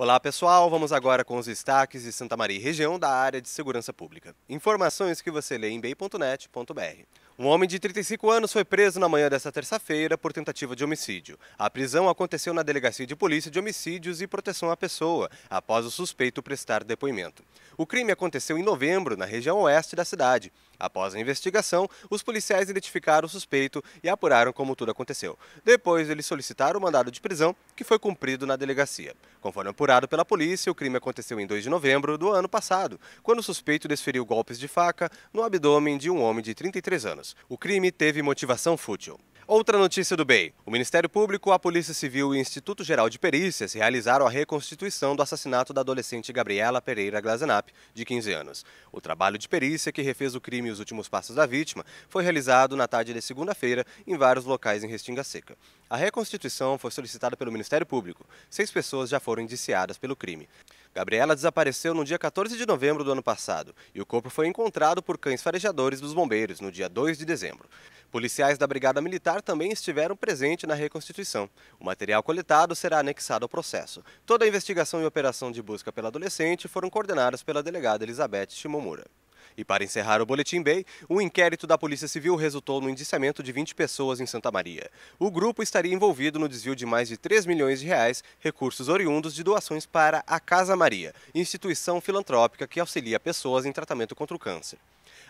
Olá pessoal, vamos agora com os destaques de Santa Maria região da área de segurança pública. Informações que você lê em bay.net.br. Um homem de 35 anos foi preso na manhã desta terça-feira por tentativa de homicídio. A prisão aconteceu na Delegacia de Polícia de Homicídios e Proteção à Pessoa, após o suspeito prestar depoimento. O crime aconteceu em novembro, na região oeste da cidade. Após a investigação, os policiais identificaram o suspeito e apuraram como tudo aconteceu. Depois, eles solicitaram o mandado de prisão, que foi cumprido na delegacia. Conforme apurado pela polícia, o crime aconteceu em 2 de novembro do ano passado, quando o suspeito desferiu golpes de faca no abdômen de um homem de 33 anos. O crime teve motivação fútil. Outra notícia do BEI. O Ministério Público, a Polícia Civil e o Instituto Geral de Perícias realizaram a reconstituição do assassinato da adolescente Gabriela Pereira Glazenap, de 15 anos. O trabalho de perícia que refez o crime e os últimos passos da vítima foi realizado na tarde de segunda-feira em vários locais em Restinga Seca. A reconstituição foi solicitada pelo Ministério Público. Seis pessoas já foram indiciadas pelo crime. Gabriela desapareceu no dia 14 de novembro do ano passado e o corpo foi encontrado por cães farejadores dos bombeiros no dia 2 de dezembro. Policiais da Brigada Militar também estiveram presentes na reconstituição. O material coletado será anexado ao processo. Toda a investigação e operação de busca pela adolescente foram coordenadas pela delegada Elizabeth Shimomura. E para encerrar o Boletim Bay, um inquérito da Polícia Civil resultou no indiciamento de 20 pessoas em Santa Maria. O grupo estaria envolvido no desvio de mais de 3 milhões de reais, recursos oriundos de doações para a Casa Maria, instituição filantrópica que auxilia pessoas em tratamento contra o câncer.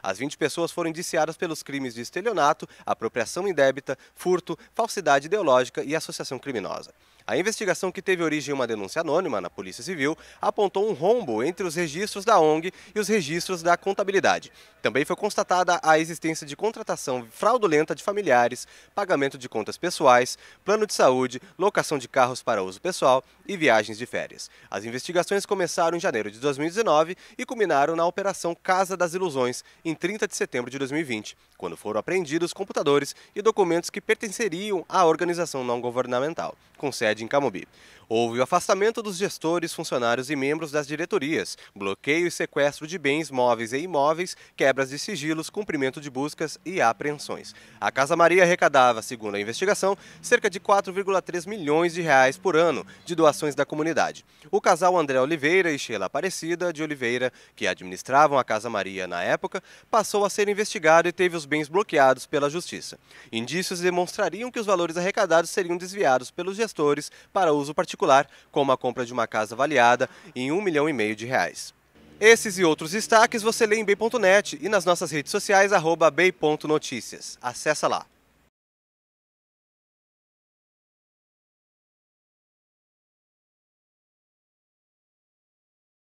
As 20 pessoas foram indiciadas pelos crimes de estelionato, apropriação indébita, furto, falsidade ideológica e associação criminosa. A investigação, que teve origem em uma denúncia anônima na Polícia Civil, apontou um rombo entre os registros da ONG e os registros da contabilidade. Também foi constatada a existência de contratação fraudulenta de familiares, pagamento de contas pessoais, plano de saúde, locação de carros para uso pessoal e viagens de férias. As investigações começaram em janeiro de 2019 e culminaram na Operação Casa das Ilusões, em 30 de setembro de 2020, quando foram apreendidos computadores e documentos que pertenceriam à organização não governamental com sede em Camobi. Houve o afastamento dos gestores, funcionários e membros das diretorias, bloqueio e sequestro de bens móveis e imóveis, quebras de sigilos, cumprimento de buscas e apreensões. A Casa Maria arrecadava, segundo a investigação, cerca de 4,3 milhões de reais por ano de doações da comunidade. O casal André Oliveira e Sheila Aparecida de Oliveira, que administravam a Casa Maria na época, passou a ser investigado e teve os bens bloqueados pela justiça. Indícios demonstrariam que os valores arrecadados seriam desviados pelos gestores gestores para uso particular, como a compra de uma casa avaliada em um milhão e meio de reais. Esses e outros destaques você lê em bay.net e nas nossas redes sociais, arroba bay.notícias. Acesse lá.